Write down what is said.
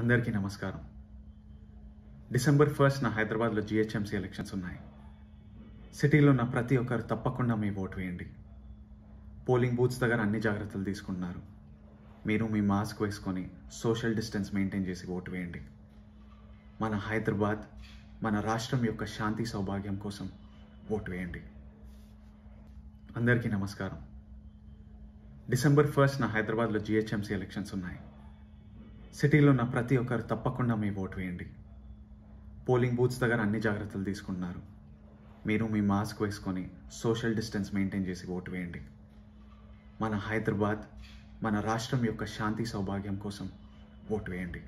అందరికీ నమస్కారం December first నా హైదరాబాద్లో జిహెచ్ఎంసీ ఎలక్షన్స్ ఉన్నాయి సిటీలో ఉన్న ప్రతి ఒక్కరు తప్పకుండా మీ ఓటు వేయండి పోలింగ్ బూత్స్ దగ్గర అన్ని జాగ్రత్తలు తీసుకుంటున్నారు మీరు మీ మాస్క్ వేసుకొని సోషల్ డిస్టెన్స్ మెయింటైన్ చేసి ఓటు వేయండి మన హైదరాబాద్ మన రాష్ట్రం యొక్క శాంతి సౌభాగ్యం కోసం ఓటు వేయండి అందరికీ నమస్కారం డిసెంబర్ ఫస్ట్ నా హైదరాబాద్లో జిహెచ్ఎంసీ ఎలక్షన్స్ ఉన్నాయి సిటీలో ఉన్న ప్రతి ఒక్కరు తప్పకుండా మీ ఓటు వేయండి పోలింగ్ బూత్స్ దగ్గర అన్ని జాగ్రత్తలు తీసుకుంటున్నారు మీరు మీ మాస్క్ వేసుకొని సోషల్ డిస్టెన్స్ మెయింటైన్ చేసి ఓటు వేయండి మన హైదరాబాద్ మన రాష్ట్రం యొక్క శాంతి సౌభాగ్యం కోసం ఓటు వేయండి